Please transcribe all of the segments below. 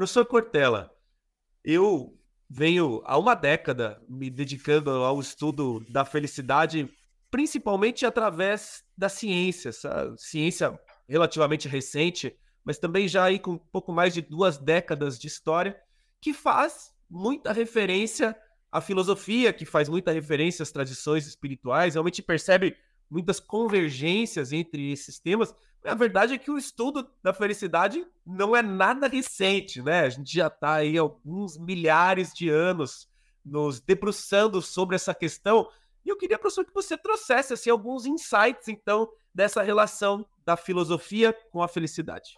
Professor Cortella, eu venho há uma década me dedicando ao estudo da felicidade, principalmente através da ciência, essa ciência relativamente recente, mas também já aí com um pouco mais de duas décadas de história, que faz muita referência à filosofia, que faz muita referência às tradições espirituais, realmente percebe muitas convergências entre esses temas. A verdade é que o estudo da felicidade não é nada recente, né? A gente já está aí alguns milhares de anos nos debruçando sobre essa questão. E eu queria, professor, que você trouxesse assim, alguns insights, então, dessa relação da filosofia com a felicidade.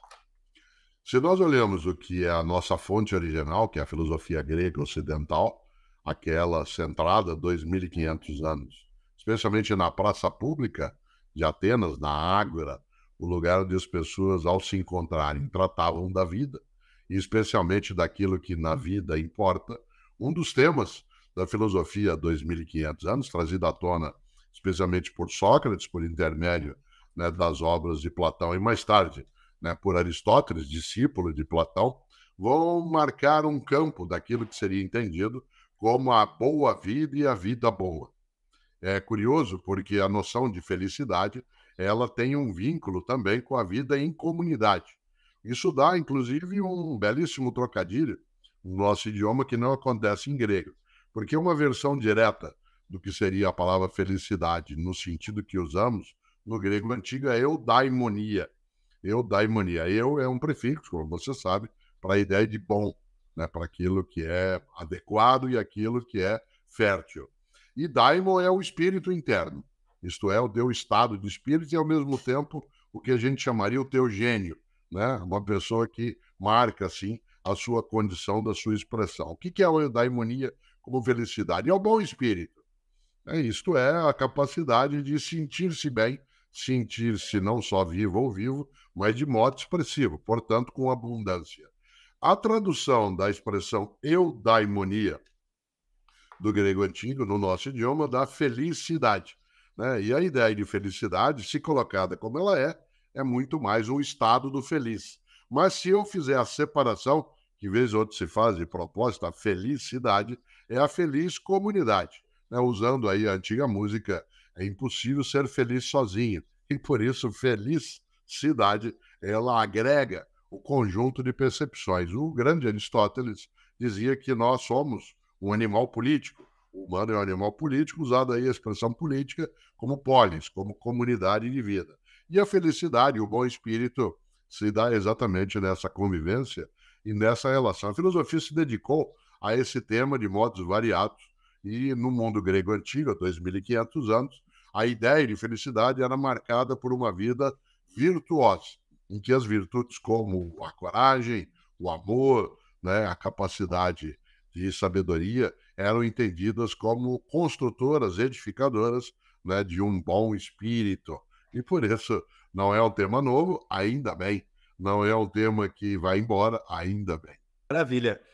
Se nós olhamos o que é a nossa fonte original, que é a filosofia grega ocidental, aquela centrada 2.500 anos especialmente na praça pública de Atenas, na Ágora, o lugar onde as pessoas, ao se encontrarem, tratavam da vida, e especialmente daquilo que na vida importa. Um dos temas da filosofia 2.500 anos, trazida à tona especialmente por Sócrates, por intermédio né, das obras de Platão, e mais tarde né, por Aristóteles, discípulo de Platão, vão marcar um campo daquilo que seria entendido como a boa vida e a vida boa. É curioso porque a noção de felicidade ela tem um vínculo também com a vida em comunidade. Isso dá, inclusive, um belíssimo trocadilho no nosso idioma que não acontece em grego, porque uma versão direta do que seria a palavra felicidade no sentido que usamos no grego antigo é eudaimonia. Eudaimonia. Eu é um prefixo, como você sabe, para a ideia de bom, né? para aquilo que é adequado e aquilo que é fértil. E daimon é o espírito interno, isto é, o teu estado de espírito e, ao mesmo tempo, o que a gente chamaria o teu gênio, né? uma pessoa que marca, assim, a sua condição, da sua expressão. O que é a daimonia como felicidade? É o bom espírito. É, isto é a capacidade de sentir-se bem, sentir-se não só vivo ou vivo, mas de modo expressivo, portanto, com abundância. A tradução da expressão eudaimonia do grego antigo, no nosso idioma, da felicidade. Né? E a ideia de felicidade, se colocada como ela é, é muito mais um estado do feliz. Mas se eu fizer a separação, que vez ou outra se faz de proposta a felicidade é a feliz comunidade. Né? Usando aí a antiga música, é impossível ser feliz sozinho. E por isso, felicidade, ela agrega o conjunto de percepções. O grande Aristóteles dizia que nós somos um animal político. O humano é um animal político, usado aí a expressão política como polis, como comunidade de vida. E a felicidade, o bom espírito, se dá exatamente nessa convivência e nessa relação. A filosofia se dedicou a esse tema de modos variados e no mundo grego antigo, há 2.500 anos, a ideia de felicidade era marcada por uma vida virtuosa, em que as virtudes como a coragem, o amor, né, a capacidade de sabedoria eram entendidas como construtoras, edificadoras né, de um bom espírito. E por isso não é um tema novo, ainda bem. Não é um tema que vai embora, ainda bem. Maravilha.